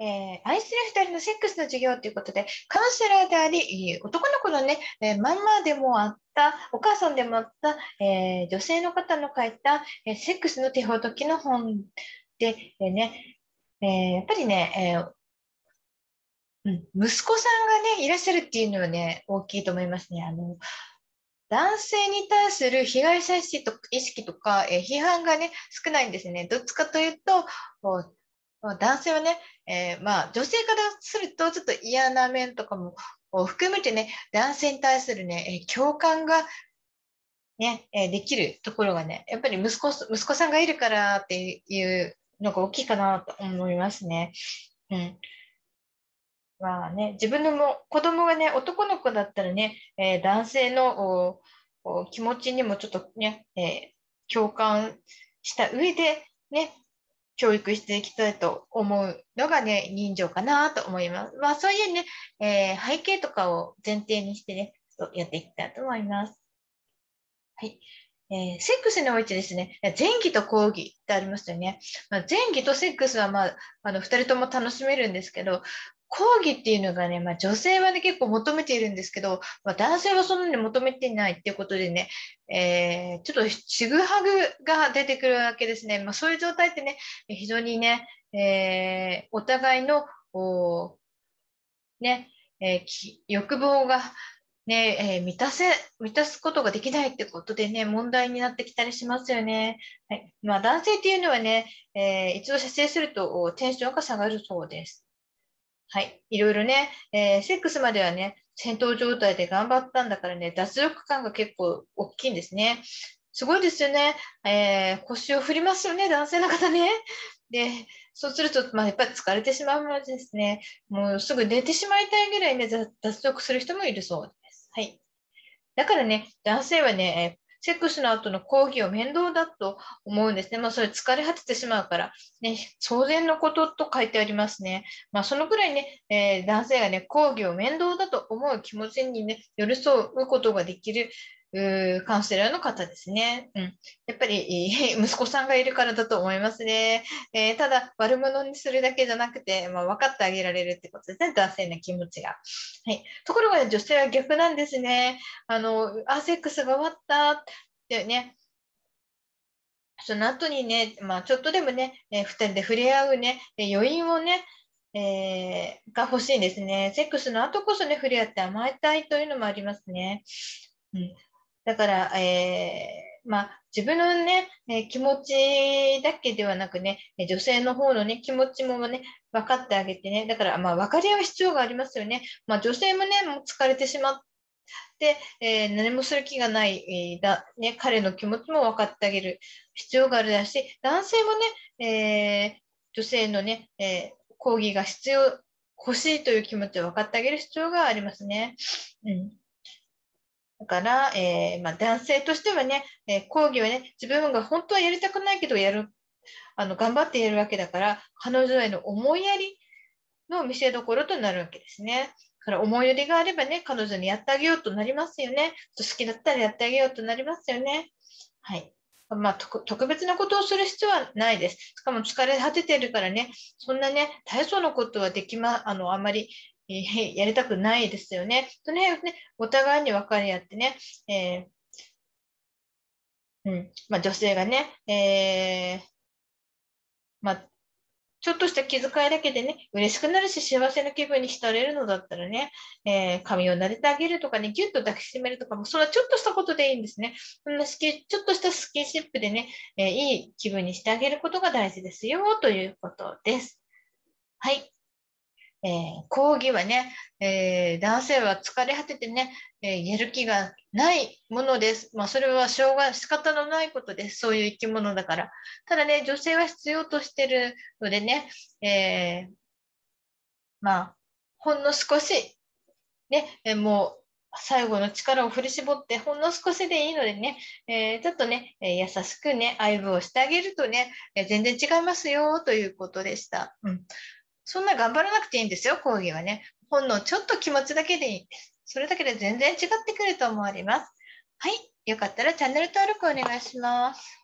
えー、愛する二人のセックスの授業ということで、カウンセラーであり、男の子のね、えー、んまでもあった、お母さんでもあった、えー、女性の方の書いた、えセックスの手ほどきの本で、えね、えやっぱりね、えうん、息子さんがね、いらっしゃるっていうのはね、大きいと思いますね。あの男性に対する被害者意識とか、え批判がね、少ないんですね。どっちかというと、男性はね、えー、まあ女性からするとちょっと嫌な面とかも含めてね男性に対するね共感がね、できるところがねやっぱり息子息子さんがいるからっていうのが大きいかなと思いますね。うんまあね、自分のも子供がね男の子だったらね、えー、男性の気持ちにもちょっとね、えー、共感した上でね、教育していきたいと思うのがね、人情かなと思います。まあそういうね、えー、背景とかを前提にしてね、やっていきたいと思います。はい。えー、セックスにおいてですね、前期と後期ってありますよね。まあ、前期とセックスは、まあ、あの2人とも楽しめるんですけど、講義っていうのがね、まあ、女性はね結構求めているんですけど、まあ、男性はそんなに求めてないっていうことでね、えー、ちょっとちぐはぐが出てくるわけですね、まあ、そういう状態ってね非常にね、えー、お互いのねえー、欲望がね、えー、満たせ、満たすことができないってことでね、問題になってきたりしますよね。はい。まあ、男性っていうのはね、えー、一度射精するとテンションが下がるそうです。はい、いろいろね、えー、セックスまではね、戦闘状態で頑張ったんだからね、脱力感が結構大きいんですね。すごいですよね。えー、腰を振りますよね、男性の方ね。で、そうすると、まあ、やっぱり疲れてしまうのですね。もうすぐ寝てしまいたいぐらいね、脱力する人もいるそうです。はい。だからね、男性はね、セックスの後の講義を面倒だと思うんですね。まあ、それ疲れ果ててしまうから、ね、当然のことと書いてありますね。まあ、そのくらいね、えー、男性がね、講義を面倒だと思う気持ちにね、寄り添うことができるカウンセラーの方ですね。うん、やっぱり 息子さんがいるからだと思いますね。えー、ただ悪者にするだけじゃなくて、まあ、分かってあげられるってことですね、男性の気持ちが。はい、ところが女性は逆なんですね。あのあ、セックスが終わったってね。その後にね、まあ、ちょっとでもね、えー、2人で触れ合うね、余韻をね、えー、が欲しいんですね。セックスの後こそね、触れ合って甘えたいというのもありますね。うん、だから、えー、まあ、自分のね、え気持ちだけではなくね、女性の方のね、気持ちもね、分かってあげてね、だから、まあ、分かり合う必要がありますよね。まあ、女性もね、もう疲れてしまって、えー、何もする気がない、えー、だね、彼の気持ちも分かってあげる必要があるだし、男性もね、え女性のね、え抗議が必要、欲しいという気持ちを分かってあげる必要がありますね。うんだから、えー、まあ、男性としてはね、えー、講義はね、自分が本当はやりたくないけどやる、あの頑張ってやるわけだから、彼女への思いやりの見せどころとなるわけですね。から思いやりがあればね、彼女にやってあげようとなりますよね。好きだったらやってあげようとなりますよね。はい。まあ、特別なことをする必要はないです。しかも疲れ果ててるからね、そんなね、大層のことはできま、あの、あまりえ やりたくないですよね。その辺ね、お互いに分かり合ってね、えー、うんまあ、女性がね、えー、まあ、ちょっとした気遣いだけでね、嬉しくなるし、幸せな気分に浸れるのだったらね、えー、髪を撫でてあげるとかね、ぎゅっと抱きしめるとかも、それはちょっとしたことでいいんですね。そんなちょっとしたスキンシップでね、えー、いい気分にしてあげることが大事ですよ、ということです。はい。えー、講義はね、えー、男性は疲れ果ててね、えー、やる気がないものです。まあ、それはしょうが仕方のないことです。そういう生き物だから。ただね、女性は必要としてるのでね、えまあ、ほんの少し、ね、えもう最後の力を振り絞ってほんの少しでいいのでね、えー、ちょっとね、え優しくね、愛撫をしてあげるとね、え全然違いますよということでした。うん、そんな頑張らなくていいんですよ、講義はね。ほんのちょっと気持ちだけでいいんです。それだけで全然違ってくると思われます。はい。よかったらチャンネル登録お願いします。